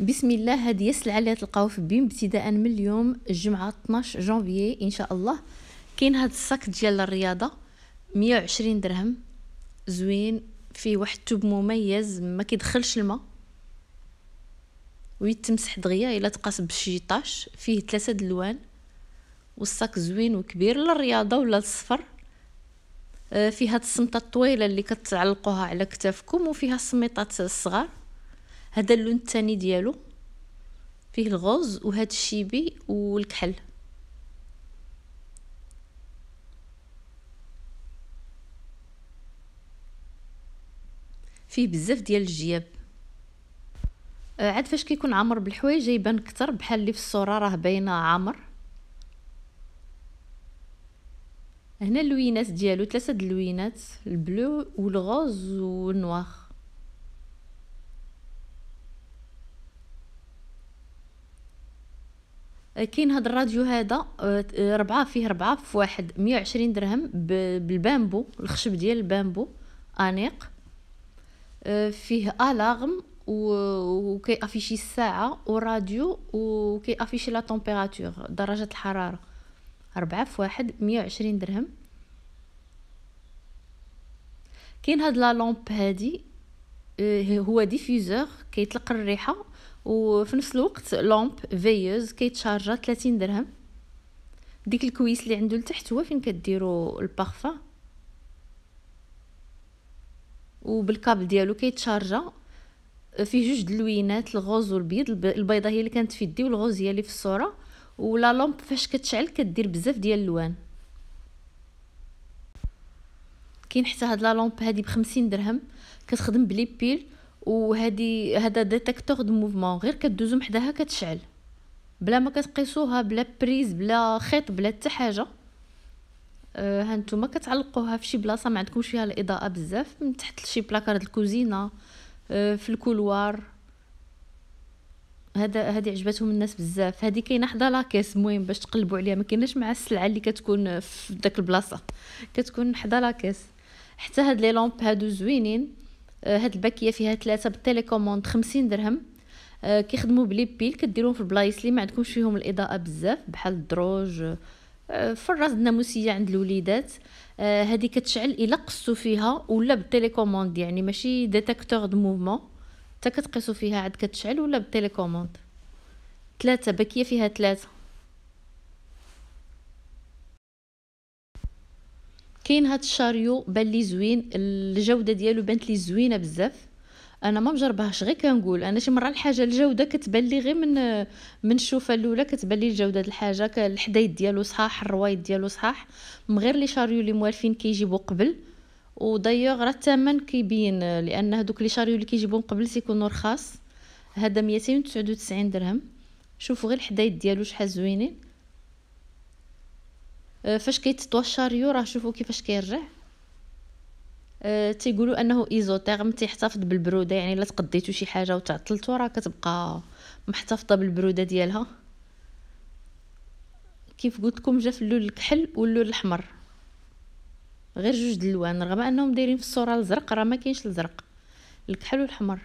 بسم الله هذه السلعه اللي غتلقاو في بيم ابتداء من اليوم الجمعه 12 جانفي ان شاء الله كاين هذا الساك ديال الرياضه 120 درهم زوين فيه واحد التوب مميز ما كيدخلش الماء ويتمسح دغيا الا تقاس بشي طاش فيه ثلاثه د الوان والساك زوين وكبير للرياضه ولا للسفر آه، فيها السمطه الطويله اللي كتعلقوها على كتافكم وفيها السميطات الصغار هذا اللون الثاني ديالو فيه الغوز وهذا الشيبي والكحل فيه بزاف ديال الجياب آه، عاد فاش كيكون عامر بالحوايج يبان كتر بحال اللي في الصوره راه باينه عامر هنا اللوينات ديالو ثلاثه د اللوينات البلو والغوز والنواخ كاين هاد الراديو هذا آه، ربعة فيه ربعة في واحد مية وعشرين درهم بالبامبو الخشب ديال البامبو انيق آه، فيه الارم افيشي الساعه وراديو وكيافيشي لا طومبيراتور درجه الحراره ربعة في واحد مية وعشرين درهم كاين هاد لا لامب هادي آه، هو ديفيزور كيطلق الريحه وفي نفس الوقت لومب فيوز كيتشارجا 30 درهم ديك الكويس اللي عنده لتحت هو فين كديروا البارفا وبالكابل ديالو كيتشارجا فيه جوج اللوينات الغوز والبيض البيضه هي اللي كانت في يدي والغوز هي اللي في الصوره ولا لومب فاش كتشعل كدير بزاف ديال اللوان كاين حتى هاد لا لومب هادي ب 50 درهم كتخدم بلي بيل وهادي هذا ديتيكتور دو موفمون غير كدوزو حداها كتشعل بلا ما كتقيسوها بلا بريز بلا خيط بلا حتى حاجه آه، ها نتوما كتعلقوها في شي بلاصه ما عندكمش فيها الاضاءه بزاف من تحت لشي بلاكارد الكوزينه آه، في الكولوار هذا هذه عجبتهم الناس بزاف هذه كاينه حدا لاكيس المهم باش تقلبوا عليها ما كايناش مع السلعه اللي كتكون في داك البلاصه كتكون حدا لاكيس حتى هاد لي لامب هادو زوينين آه، هاد الباكيه فيها ثلاثه بالتيليكوموند 50 درهم آه كيخدموا بلي بيل كديرهم في البلايص اللي ما عندكمش فيهم الاضاءه بزاف بحال الدروج في آه، فراس الناموسيه عند الوليدات آه هذه كتشعل الا قصوا فيها ولا بالتيليكوموند يعني ماشي ديتاكتوغ دو موفمون حتى كتقيسوا فيها عاد كتشعل ولا بالتيليكوموند ثلاثه باكيه فيها ثلاثه كاين هاد الشاريو بان لي زوين الجوده ديالو بانت لي زوينه بزاف انا ما مجربهاش غير كنقول انا شي مره الحاجه الجوده كتبان لي غير من من الشوفه الاولى كتبان لي الجوده ديال الحاجه الحدايد ديالو صحاح الروايد ديالو صحاح من غير لي شاريو اللي موالفين كيجيبو قبل ودايوغ راه الثمن كيبين لان هذوك لي شاريو اللي كيجيبوهم قبل سيكونوا رخاص هذا 299 درهم شوفوا غير الحدايد ديالو شحال زوينين أه، فاش كيتطوى الشاريو راه شوفوا كيفاش كيرجع أه، تيقولوا انه ايزوتيرم تيحتفظ بالبروده يعني الا تقديتو شي حاجه وتعطلتو راه كتبقى محتفظه بالبروده ديالها كيف قلت لكم جا في اللون الكحل واللون الاحمر غير جوج د رغم انهم دايرين في الصوره الازرق راه ما كاينش الازرق الكحل والحمر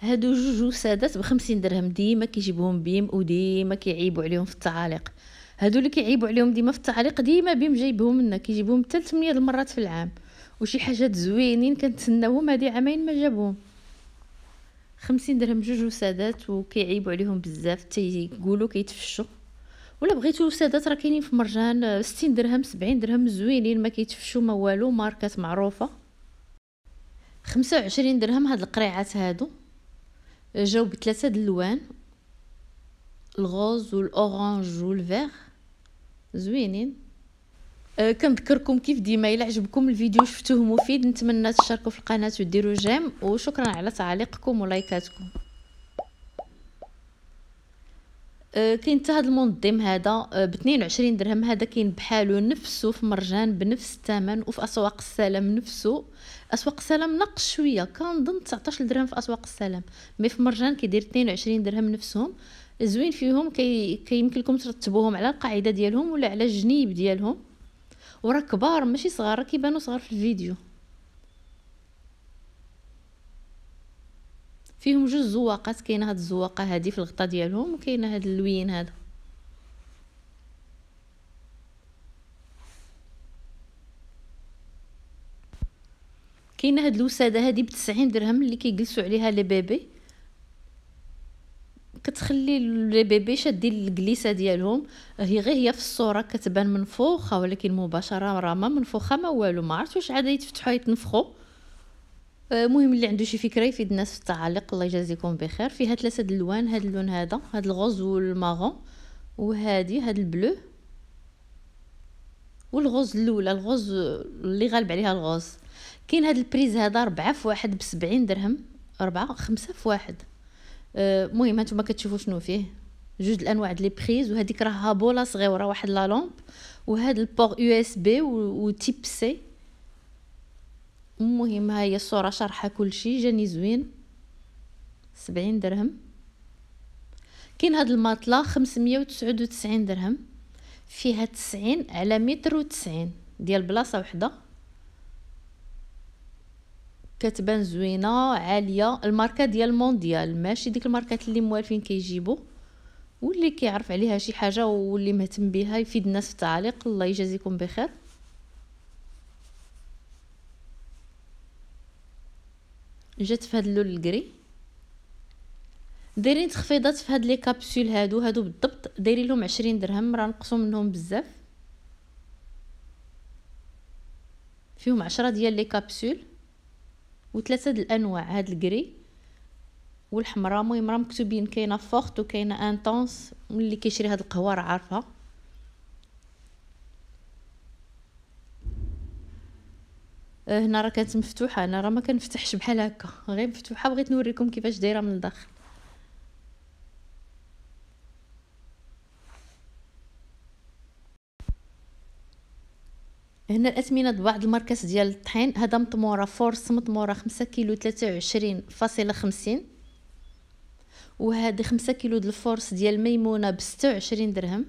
هادو جوج وسادات بخمسين درهم ديما كيجيبهم بيم وديما كيعيبوا عليهم في التعاليق هادو اللي كيعيبوا عليهم ديما في التعاليق ديما بيم جايبهم لنا كيجيبهم حتى 8 المرات في العام وشي حاجات زوينين كنتسناوهم هادي عامين ما جابوهم خمسين درهم جوج وسادات وكيعيبوا عليهم بزاف يقولوا كيتفشوا ولا بغيتو وسادات راه كاينين في مرجان 60 درهم 70 درهم زوينين ما كيتفشوا ما والو ماركات معروفه 25 درهم هاد القريعات هادو جاو بثلاثه دلوان الغوز والاورانج والفير زوينين أه كنذكركم كيف ديما الا عجبكم الفيديو شفتوه مفيد نتمنى تشتركوا في القناه وديروا جيم وشكرا على تعليقكم ولايكاتكم آه، كاين حتى هذا المنظم هذا آه، ب 22 درهم هذا كاين بحالو نفسه في مرجان بنفس الثمن وفي اسواق السلام نفسه اسواق السلام نقص شويه كنظن 19 درهم في اسواق السلام مي في مرجان كيدير 22 درهم نفسهم زوين فيهم كي كيمكن لكم ترتبوهم على القاعده ديالهم ولا على الجنيب ديالهم وراه كبار ماشي صغار كيبانو صغار في الفيديو فيهم جوج زواقات كاينه هاد الزواقه هادي في الغطا ديالهم وكاينه هاد اللوين هذا كاينه هاد الوساده هادي ب 90 درهم اللي كيجلسوا عليها لي بيبي كتخلي لي بيبي شادين الجليسه ديالهم هي غير هي في الصوره كتبان منفوخه ولكن مباشره راه ما منفوخه ما والو ما عرفتش عاد يتفتحوا يتنفخوا المهم اللي عنده شي فكره يفيد الناس في التعاليق الله يجازيكم بخير فيها ثلاثه الالوان هذا اللون هذا هذا الغوز والماغون وهذه هذا البلو والغوز الاولى الغوز اللي غالب عليها الغوز كاين هذا البريز هذا ربعة في واحد بسبعين درهم ربعة خمسة في واحد المهم آه، هانتوما كتشوفوا شنو فيه جوج الانواع ديال لي بريز وهذيك راها بولا صغيره واحد لا لومب وهذا البور يو اس بي وتيب سي المهم هاي الصوره شارحه كل شيء جاني زوين سبعين درهم كاين هاد الماطله خمسمية وتسعود وتسعين درهم فيها تسعين على متر وتسعين ديال بلاصه وحده كتبان زوينه عاليه الماركه ديال مونديال ماشي ديك الماركات اللي موالفين كيجيبوا واللي كيعرف عليها شي حاجه واللي مهتم بها يفيد الناس في التعليق الله يجازيكم بخير جات في هذا اللون الكري دايرين تخفيضات في هاد لي كابسول هادو هادو بالضبط دايرين لهم عشرين درهم راه نقصوا منهم بزاف فيهم عشرة ديال لي كابسول وثلاثه د الانواع هاد الكري والحمراء المهم راه مكتوبين كاينه فورت وكاينه انتونس واللي كيشري هاد القهوه راه عارفها آه، هنا راه كانت مفتوحه انا راه ما كنفتحش بحال هكا غير مفتوحه بغيت نوريكم كيفاش دايره من الداخل هنا الاثمنه بعض الماركات ديال الطحين هذا مطموره فورس مطموره 5 كيلو 23 فاصله 50 وهذه 5 كيلو د الفورس ديال ميمونه ب 26 درهم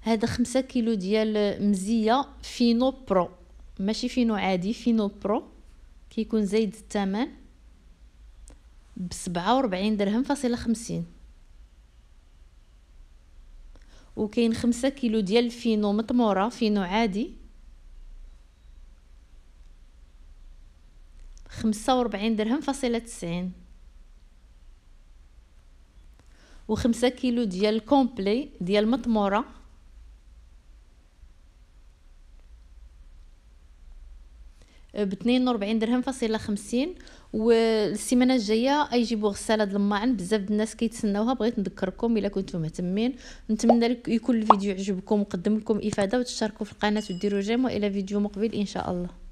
هذا خمسة كيلو ديال مزية فينو برو ماشي فينو عادي فينو برو كيكون زايد الثمن بسبعة وربعين درهم فاصلة خمسين وكاين خمسة كيلو ديال فينو مطمورة فينو عادي خمسة وربعين درهم فاصلة تسعين وخمسة كيلو ديال كومبلي ديال مطمورة ب 42 درهم فاصله 50 والسيمانه الجايه ايجيبو غساله د الماعن بزاف د الناس كيتسناوها بغيت نذكركم الا كنتم مهتمين نتمنى يكون الفيديو عجبكم وقدم لكم افاده وتشتركوا في القناه وديروا جيم والى فيديو مقبل ان شاء الله